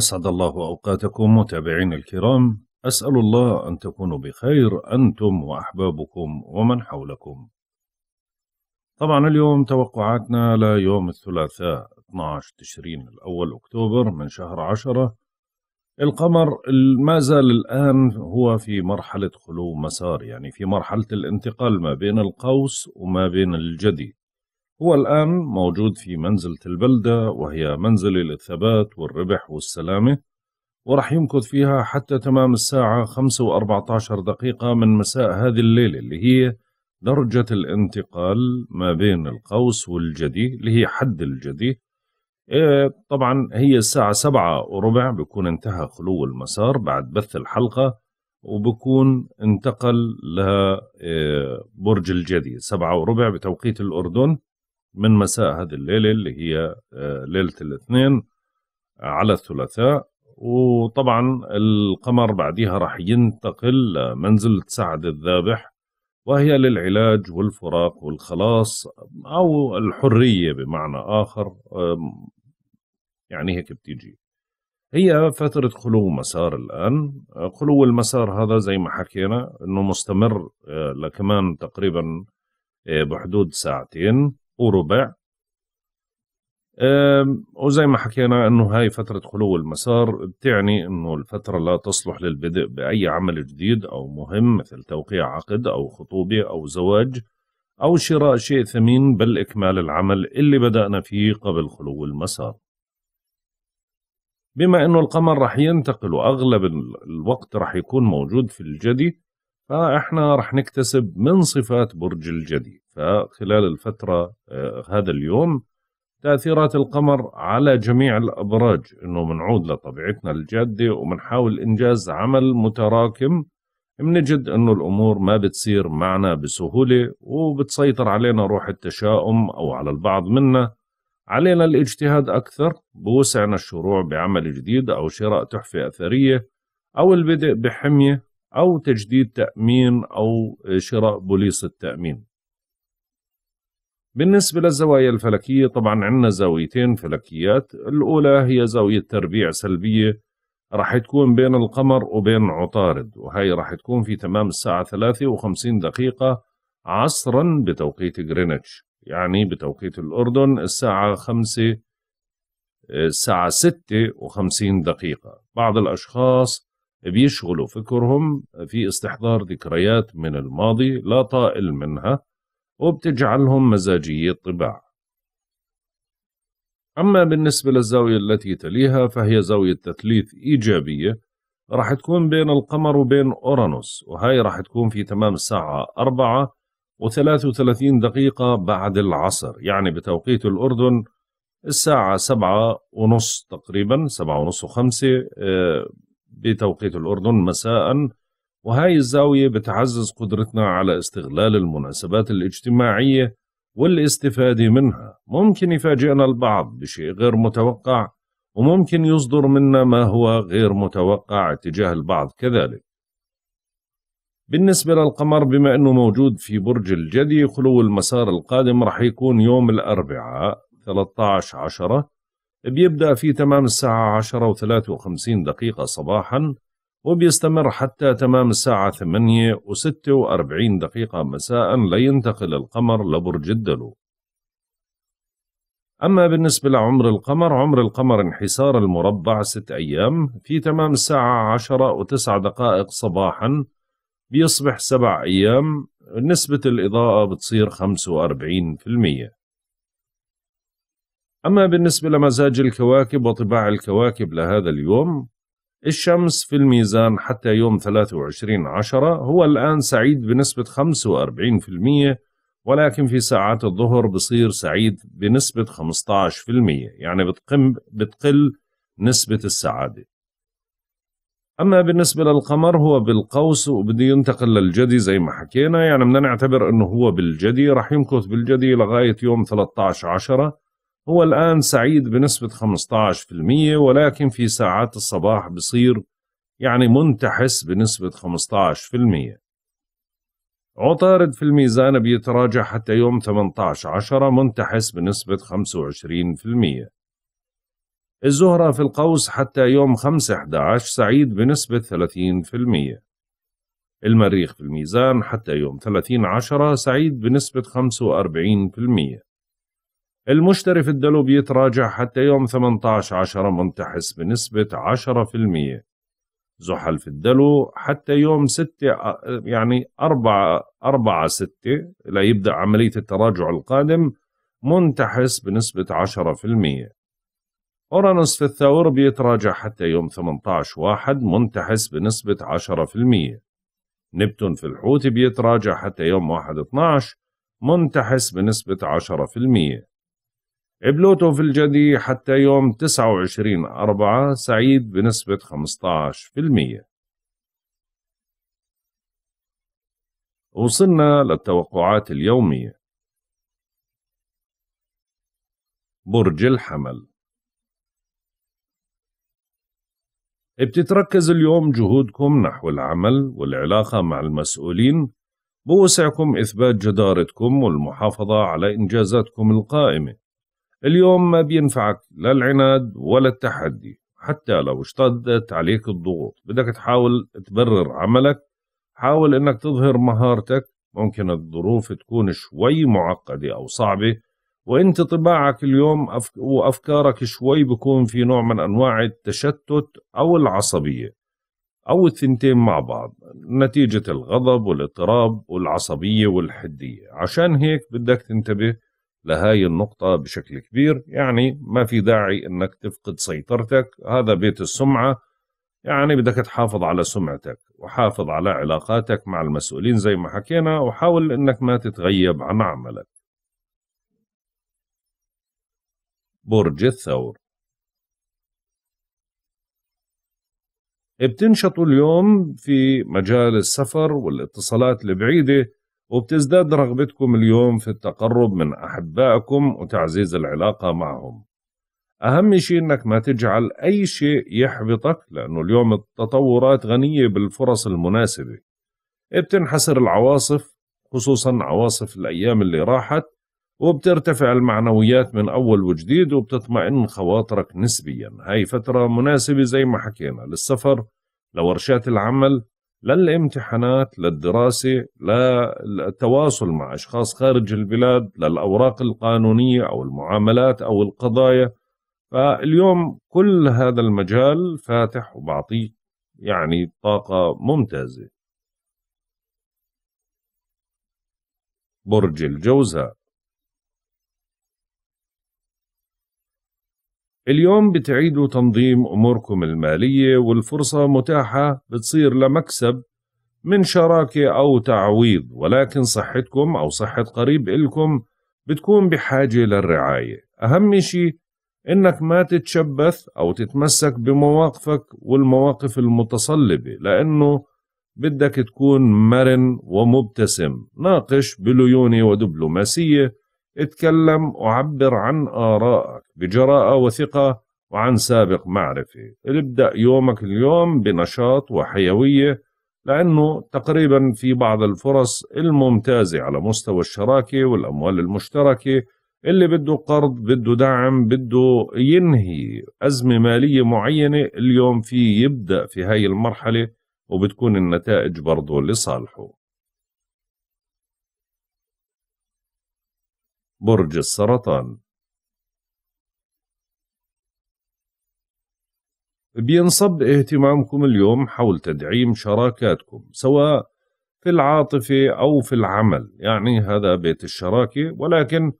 أسعد الله أوقاتكم متابعين الكرام أسأل الله أن تكونوا بخير أنتم وأحبابكم ومن حولكم طبعا اليوم توقعاتنا ليوم الثلاثاء 12 تشرين الأول أكتوبر من شهر عشرة القمر ما زال الآن هو في مرحلة خلو مسار يعني في مرحلة الانتقال ما بين القوس وما بين الجدي هو الآن موجود في منزلة البلدة وهي منزلة للثبات والربح والسلامة ورح يمكث فيها حتى تمام الساعة 5 و 14 دقيقة من مساء هذه الليلة اللي هي درجة الانتقال ما بين القوس والجدي اللي هي حد الجدي إيه، طبعا هي الساعة سبعة وربع بكون انتهى خلو المسار بعد بث الحلقة وبكون انتقل لبرج إيه، الجدي سبعة وربع بتوقيت الأردن من مساء هذه الليلة اللي هي آه، ليلة الاثنين آه، على الثلاثاء وطبعا القمر بعدها راح ينتقل لمنزلة سعد الذابح وهي للعلاج والفراق والخلاص أو الحرية بمعنى آخر يعني هيك بتيجي هي فترة خلو مسار الآن آه، خلو المسار هذا زي ما حكينا أنه مستمر لكمان تقريبا بحدود ساعتين وربع وزي ما حكينا انه هاي فترة خلو المسار بتعني انه الفترة لا تصلح للبدء بأي عمل جديد أو مهم مثل توقيع عقد أو خطوبة أو زواج أو شراء شيء ثمين بل إكمال العمل اللي بدأنا فيه قبل خلو المسار بما أنه القمر رح ينتقل وأغلب الوقت رح يكون موجود في الجدي فإحنا رح نكتسب من صفات برج الجدي فخلال الفترة آه، هذا اليوم تأثيرات القمر على جميع الأبراج أنه بنعود لطبيعتنا الجادة وبنحاول إنجاز عمل متراكم بنجد أنه الأمور ما بتصير معنا بسهولة وبتسيطر علينا روح التشاؤم أو على البعض منا علينا الاجتهاد أكثر بوسعنا الشروع بعمل جديد أو شراء تحفة أثرية أو البدء بحمية أو تجديد تأمين أو شراء بوليس التأمين بالنسبة للزوايا الفلكية طبعا عندنا زاويتين فلكيات الأولى هي زاوية تربيع سلبية راح تكون بين القمر وبين عطارد وهي راح تكون في تمام الساعة 3 وخمسين دقيقة عصرا بتوقيت غرينتش يعني بتوقيت الأردن الساعة 5 آه، الساعة 6 وخمسين دقيقة بعض الأشخاص بيشغلوا فكرهم في استحضار ذكريات من الماضي لا طائل منها وبتجعلهم مزاجي الطباع أما بالنسبة للزاوية التي تليها فهي زاوية تثليث إيجابية راح تكون بين القمر وبين أورانوس وهي راح تكون في تمام الساعة 4 و33 دقيقة بعد العصر يعني بتوقيت الأردن الساعة سبعة ونص تقريبا سبعة ونص وخمسة آه، بتوقيت الأردن مساء وهاي الزاوية بتعزز قدرتنا على استغلال المناسبات الاجتماعية والاستفادة منها ممكن يفاجئنا البعض بشيء غير متوقع وممكن يصدر منا ما هو غير متوقع تجاه البعض كذلك بالنسبة للقمر بما أنه موجود في برج الجدي خلو المسار القادم رح يكون يوم الأربعاء 13 عشرة بيبدأ في تمام الساعة 10 و53 دقيقة صباحاً وبيستمر حتى تمام الساعة 8 و46 دقيقة مساء لينتقل القمر لبرج الدلو أما بالنسبة لعمر القمر عمر القمر انحسار المربع ست أيام في تمام الساعة عشرة 9 دقائق صباحا بيصبح سبع أيام نسبة الإضاءة بتصير 45% أما بالنسبة لمزاج الكواكب وطباع الكواكب لهذا اليوم الشمس في الميزان حتى يوم 23 عشرة هو الآن سعيد بنسبة 45% ولكن في ساعات الظهر بصير سعيد بنسبة 15% يعني بتقم بتقل نسبة السعادة أما بالنسبة للقمر هو بالقوس وبده ينتقل للجدي زي ما حكينا يعني بدنا نعتبر أنه هو بالجدي رح يمكث بالجدي لغاية يوم 13 عشرة هو الآن سعيد بنسبة 15% ولكن في ساعات الصباح بصير يعني منتحس بنسبة 15% عطارد في الميزان بيتراجع حتى يوم 18 عشرة منتحس بنسبة 25% الزهرة في القوس حتى يوم 5 11 سعيد بنسبة 30% المريخ في الميزان حتى يوم 30 عشرة سعيد بنسبة 45% المشتري في الدلو بيتراجع حتى يوم 18 عشرة منتحس بنسبة 10% زحل في الدلو حتى يوم 6 يعني 4 4 6 لا يبدأ عملية التراجع القادم منتحس بنسبة 10% أورانوس في الثور بيتراجع حتى يوم 18 واحد منتحس بنسبة 10% نبتون في الحوت بيتراجع حتى يوم 1 12 منتحس بنسبة 10% بلوتو في الجدي حتى يوم 29 أربعة سعيد بنسبة 15% وصلنا للتوقعات اليومية برج الحمل بتتركز اليوم جهودكم نحو العمل والعلاقة مع المسؤولين بوسعكم إثبات جدارتكم والمحافظة على إنجازاتكم القائمة اليوم ما بينفعك لا العناد ولا التحدي حتى لو اشتدت عليك الضغوط بدك تحاول تبرر عملك حاول انك تظهر مهارتك ممكن الظروف تكون شوي معقدة أو صعبة وانت طباعك اليوم وافكارك شوي بكون في نوع من انواع التشتت او العصبيه او الثنتين مع بعض نتيجه الغضب والاضطراب والعصبيه والحديه عشان هيك بدك تنتبه لهاي النقطة بشكل كبير يعني ما في داعي أنك تفقد سيطرتك هذا بيت السمعة يعني بدك تحافظ على سمعتك وحافظ على علاقاتك مع المسؤولين زي ما حكينا وحاول أنك ما تتغيب عن عملك برج الثور بتنشطوا اليوم في مجال السفر والاتصالات البعيدة وبتزداد رغبتكم اليوم في التقرب من أحبائكم وتعزيز العلاقة معهم أهم شيء أنك ما تجعل أي شيء يحبطك لأنه اليوم التطورات غنية بالفرص المناسبة بتنحسر العواصف خصوصا عواصف الأيام اللي راحت وبترتفع المعنويات من أول وجديد وبتطمئن خواطرك نسبيا هاي فترة مناسبة زي ما حكينا للسفر لورشات العمل للامتحانات للدراسة للتواصل مع أشخاص خارج البلاد للأوراق القانونية أو المعاملات أو القضايا فاليوم كل هذا المجال فاتح وبعطيك يعني طاقة ممتازة برج الجوزاء اليوم بتعيدوا تنظيم أموركم المالية والفرصة متاحة بتصير لمكسب من شراكة أو تعويض ولكن صحتكم أو صحة قريب إلكم بتكون بحاجة للرعاية أهم شيء إنك ما تتشبث أو تتمسك بمواقفك والمواقف المتصلبة لأنه بدك تكون مرن ومبتسم ناقش بليونة ودبلوماسية اتكلم وعبر عن آرائك بجراءة وثقة وعن سابق معرفة ابدأ يومك اليوم بنشاط وحيوية لأنه تقريبا في بعض الفرص الممتازة على مستوى الشراكة والأموال المشتركة اللي بده قرض بده دعم بده ينهي أزمة مالية معينة اليوم في يبدأ في هاي المرحلة وبتكون النتائج برضه لصالحه برج السرطان بينصب اهتمامكم اليوم حول تدعيم شراكاتكم سواء في العاطفة أو في العمل يعني هذا بيت الشراكة ولكن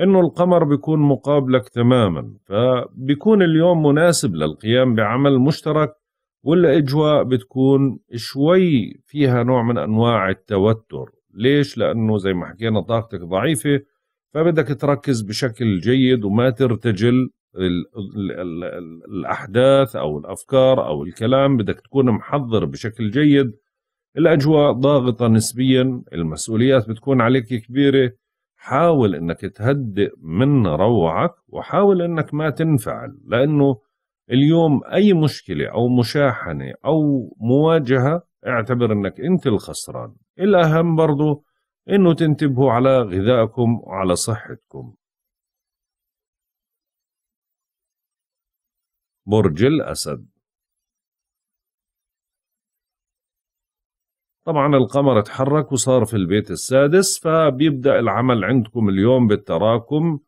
انه القمر بيكون مقابلك تماما فبيكون اليوم مناسب للقيام بعمل مشترك والاجواء بتكون شوي فيها نوع من انواع التوتر ليش لانه زي ما حكينا طاقتك ضعيفه فبدك تركز بشكل جيد وما ترتجل الأحداث أو الأفكار أو الكلام بدك تكون محضر بشكل جيد الأجواء ضاغطة نسبيا المسؤوليات بتكون عليك كبيرة حاول أنك تهدئ من روعك وحاول أنك ما تنفعل لأنه اليوم أي مشكلة أو مشاحنة أو مواجهة اعتبر أنك أنت الخسران الأهم برضو إنه تنتبهوا على غذائكم وعلى صحتكم برج الأسد طبعا القمر اتحرك وصار في البيت السادس فبيبدأ العمل عندكم اليوم بالتراكم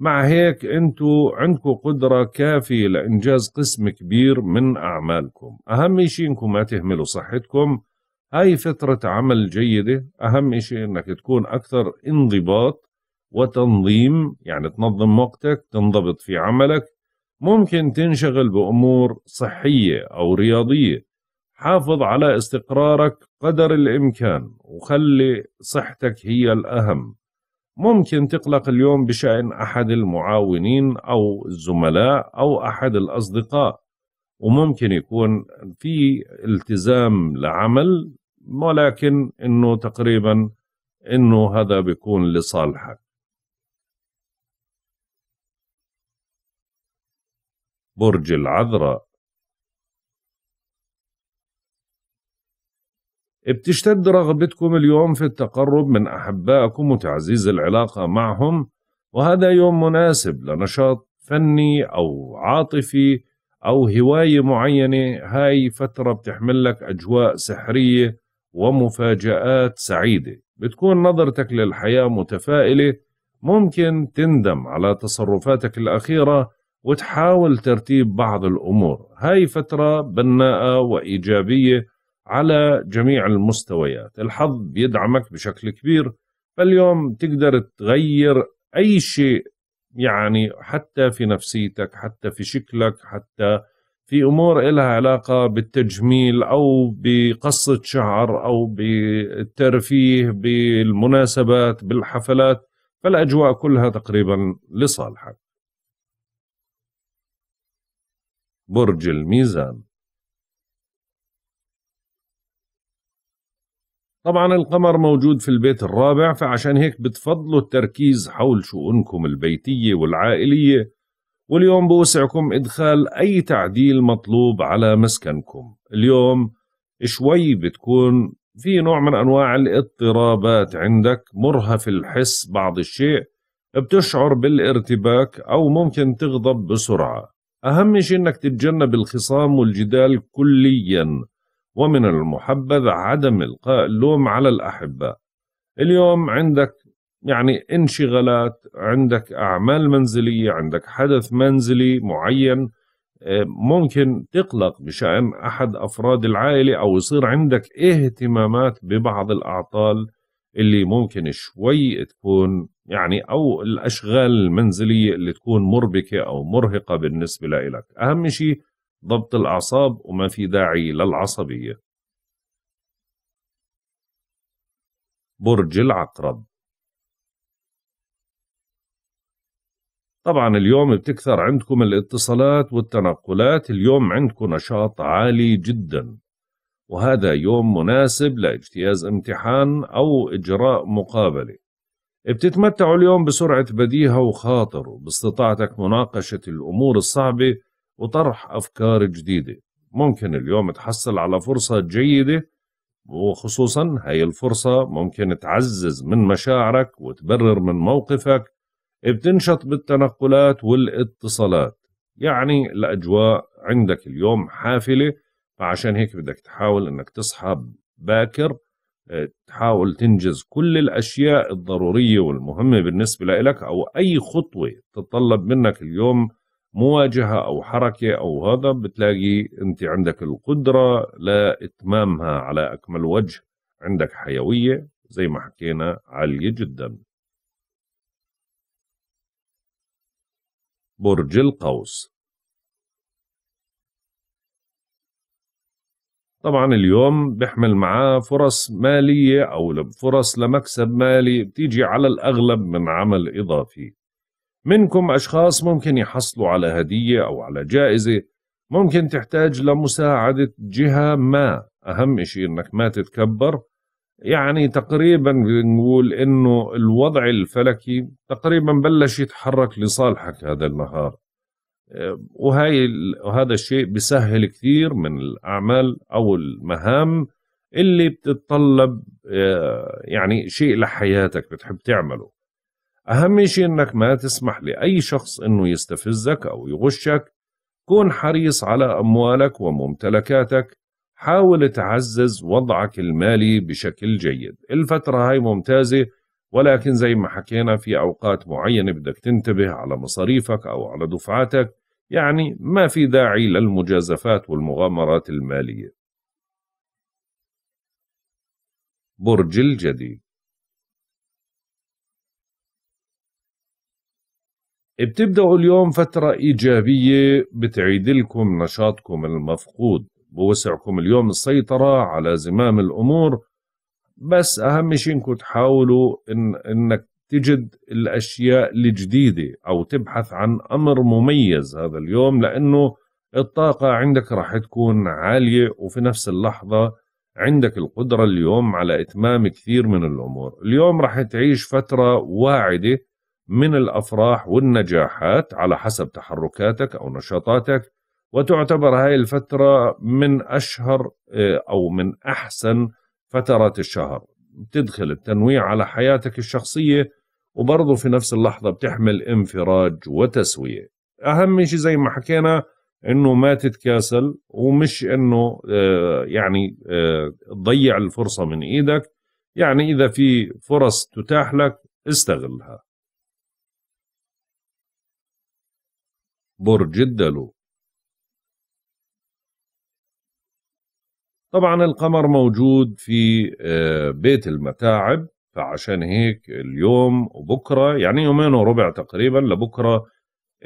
مع هيك انتو عندكم قدرة كافية لإنجاز قسم كبير من أعمالكم أهم شيء انكم ما تهملوا صحتكم هاي فترة عمل جيدة أهم شيء أنك تكون أكثر انضباط وتنظيم يعني تنظم وقتك تنضبط في عملك ممكن تنشغل بأمور صحية أو رياضية حافظ على استقرارك قدر الإمكان وخلي صحتك هي الأهم ممكن تقلق اليوم بشأن أحد المعاونين أو الزملاء أو أحد الأصدقاء وممكن يكون في التزام لعمل ولكن انه تقريبا انه هذا بيكون لصالحك برج العذراء بتشتد رغبتكم اليوم في التقرب من أحبائكم وتعزيز العلاقة معهم وهذا يوم مناسب لنشاط فني أو عاطفي أو هواية معينة هاي فترة بتحمل لك أجواء سحرية ومفاجآت سعيدة بتكون نظرتك للحياة متفائلة ممكن تندم على تصرفاتك الأخيرة وتحاول ترتيب بعض الأمور هاي فترة بناءة وإيجابية على جميع المستويات الحظ بيدعمك بشكل كبير فاليوم تقدر تغير أي شيء يعني حتى في نفسيتك حتى في شكلك حتى في امور لها علاقه بالتجميل او بقصه شعر او بالترفيه بالمناسبات بالحفلات فالاجواء كلها تقريبا لصالحك. برج الميزان طبعا القمر موجود في البيت الرابع فعشان هيك بتفضلوا التركيز حول شؤونكم البيتيه والعائليه واليوم بوسعكم إدخال أي تعديل مطلوب على مسكنكم اليوم شوي بتكون في نوع من أنواع الاضطرابات عندك مرهف الحس بعض الشيء بتشعر بالارتباك أو ممكن تغضب بسرعة أهم شيء أنك تتجنب الخصام والجدال كلياً ومن المحبذ عدم إلقاء اللوم على الأحبة اليوم عندك يعني انشغالات عندك أعمال منزلية عندك حدث منزلي معين آه، ممكن تقلق بشأن أحد أفراد العائلة أو يصير عندك اهتمامات ببعض الأعطال اللي ممكن شوي تكون يعني أو الأشغال المنزلية اللي تكون مربكة أو مرهقة بالنسبة لك أهم شيء ضبط الأعصاب وما في داعي للعصبية برج العقرب طبعا اليوم بتكثر عندكم الاتصالات والتنقلات اليوم عندكم نشاط عالي جدا وهذا يوم مناسب لاجتياز امتحان أو إجراء مقابلة بتتمتعوا اليوم بسرعة بديهة وخاطر باستطاعتك مناقشة الأمور الصعبة وطرح أفكار جديدة ممكن اليوم تحصل على فرصة جيدة وخصوصا هاي الفرصة ممكن تعزز من مشاعرك وتبرر من موقفك بتنشط بالتنقلات والاتصالات يعني الأجواء عندك اليوم حافلة فعشان هيك بدك تحاول أنك تصحى باكر آه، تحاول تنجز كل الأشياء الضرورية والمهمة بالنسبة لك أو أي خطوة تتطلب منك اليوم مواجهة أو حركة أو هذا بتلاقي أنت عندك القدرة لإتمامها على أكمل وجه عندك حيوية زي ما حكينا عالية جداً برج القوس طبعا اليوم بيحمل معاه فرص مالية أو فرص لمكسب مالي بتيجي على الأغلب من عمل إضافي منكم أشخاص ممكن يحصلوا على هدية أو على جائزة ممكن تحتاج لمساعدة جهة ما أهم شيء أنك ما تتكبر يعني تقريبا بنقول انه الوضع الفلكي تقريبا بلش يتحرك لصالحك هذا النهار آه، وهي وهذا الشيء بيسهل كثير من الاعمال او المهام اللي بتتطلب آه، يعني شيء لحياتك بتحب تعمله اهم شيء انك ما تسمح لاي شخص انه يستفزك او يغشك كن حريص على اموالك وممتلكاتك حاول تعزز وضعك المالي بشكل جيد الفترة هاي ممتازة ولكن زي ما حكينا في أوقات معينة بدك تنتبه على مصاريفك أو على دفعاتك يعني ما في داعي للمجازفات والمغامرات المالية برج الجدي بتبدأوا اليوم فترة إيجابية بتعيد لكم نشاطكم المفقود بوسعكم اليوم السيطرة على زمام الأمور بس أهم شيء إنكم تحاولوا إن إنك تجد الأشياء الجديدة أو تبحث عن أمر مميز هذا اليوم لأنه الطاقة عندك راح تكون عالية وفي نفس اللحظة عندك القدرة اليوم على إتمام كثير من الأمور اليوم راح تعيش فترة واعدة من الأفراح والنجاحات على حسب تحركاتك أو نشاطاتك وتعتبر هاي الفترة من أشهر آه، أو من أحسن فترات الشهر بتدخل التنويع على حياتك الشخصية وبرضه في نفس اللحظة بتحمل انفراج وتسوية أهم شيء زي ما حكينا انه ما تتكاسل ومش انه آه، يعني آه، تضيع الفرصه من ايدك يعني اذا في فرص تتاح لك استغلها برج الدلو طبعا القمر موجود في آه، بيت المتاعب فعشان هيك اليوم وبكرة يعني يومين وربع تقريبا لبكرة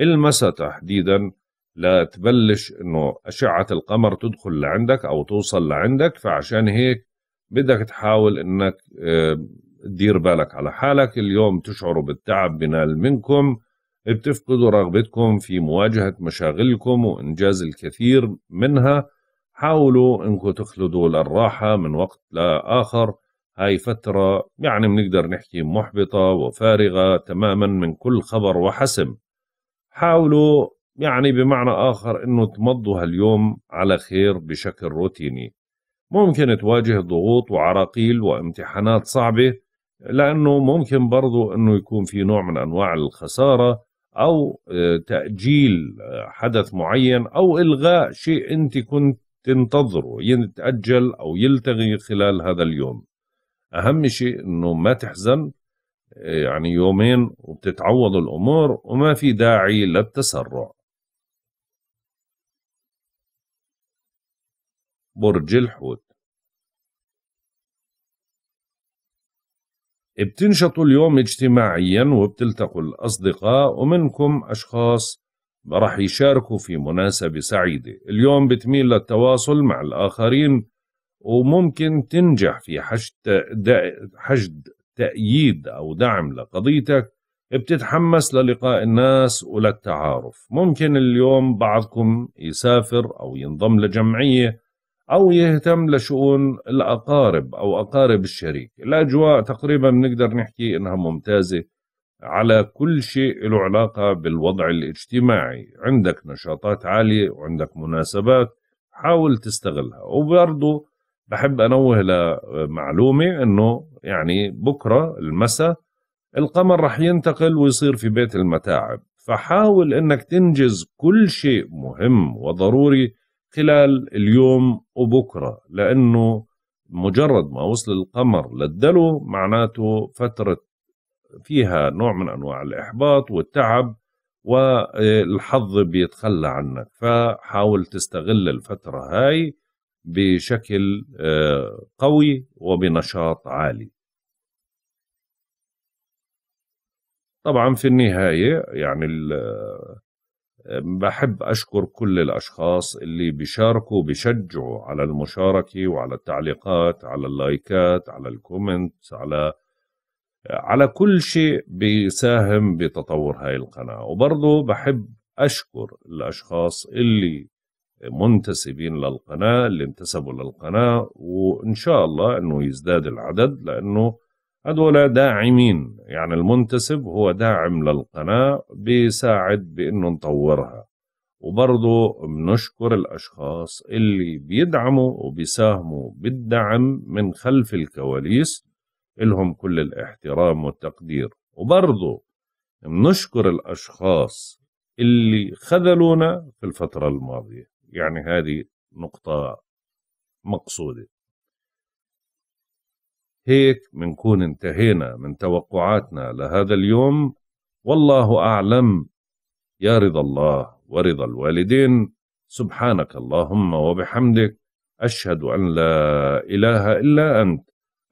المساء تحديدا لتبلش انه اشعة القمر تدخل لعندك او توصل لعندك فعشان هيك بدك تحاول انك آه، تدير بالك على حالك اليوم تشعروا بالتعب بنال منكم بتفقدوا رغبتكم في مواجهة مشاغلكم وإنجاز الكثير منها حاولوا انكم تخلدوا للراحة من وقت لآخر هاي فترة يعني بنقدر نحكي محبطة وفارغة تماما من كل خبر وحسم حاولوا يعني بمعنى آخر أنه تمضوا هاليوم على خير بشكل روتيني ممكن تواجه ضغوط وعراقيل وامتحانات صعبة لأنه ممكن برضو أنه يكون في نوع من أنواع الخسارة أو آه، تأجيل آه، حدث معين أو إلغاء شيء أنت كنت تنتظره يتأجل أو يلتغي خلال هذا اليوم أهم شيء أنه ما تحزن يعني يومين وبتتعوض الأمور وما في داعي للتسرع برج الحوت بتنشطوا اليوم اجتماعيا وبتلتقوا الأصدقاء ومنكم أشخاص راح يشاركوا في مناسبة سعيدة اليوم بتميل للتواصل مع الآخرين وممكن تنجح في حشد, حشد تأييد أو دعم لقضيتك بتتحمس للقاء الناس وللتعارف ممكن اليوم بعضكم يسافر أو ينضم لجمعية أو يهتم لشؤون الأقارب أو أقارب الشريك الأجواء تقريبا بنقدر نحكي إنها ممتازة على كل شيء له علاقة بالوضع الاجتماعي عندك نشاطات عالية وعندك مناسبات حاول تستغلها وبرضه بحب أنوه لمعلومة أنه يعني بكرة المساء القمر رح ينتقل ويصير في بيت المتاعب فحاول أنك تنجز كل شيء مهم وضروري خلال اليوم وبكرة لأنه مجرد ما وصل القمر للدلو معناته فترة فيها نوع من انواع الاحباط والتعب والحظ بيتخلى عنك فحاول تستغل الفتره هاي بشكل آه، قوي وبنشاط عالي طبعا في النهايه يعني آه، بحب أشكر كل الأشخاص اللي بيشاركوا بيشجعوا على المشاركة وعلى التعليقات على اللايكات على الكومنتس على على كل شيء بيساهم بتطور هاي القناة وبرضه بحب أشكر الأشخاص اللي منتسبين للقناة اللي انتسبوا للقناة وإن شاء الله أنه يزداد العدد لأنه هدول داعمين يعني المنتسب هو داعم للقناة بيساعد بأنه نطورها وبرضه بنشكر الأشخاص اللي بيدعموا وبيساهموا بالدعم من خلف الكواليس إلهم كل الاحترام والتقدير وبرضو بنشكر الأشخاص اللي خذلونا في الفترة الماضية يعني هذه نقطة مقصودة هيك بنكون انتهينا من توقعاتنا لهذا اليوم والله أعلم يا رضا الله ورضا الوالدين سبحانك اللهم وبحمدك أشهد أن لا إله إلا أنت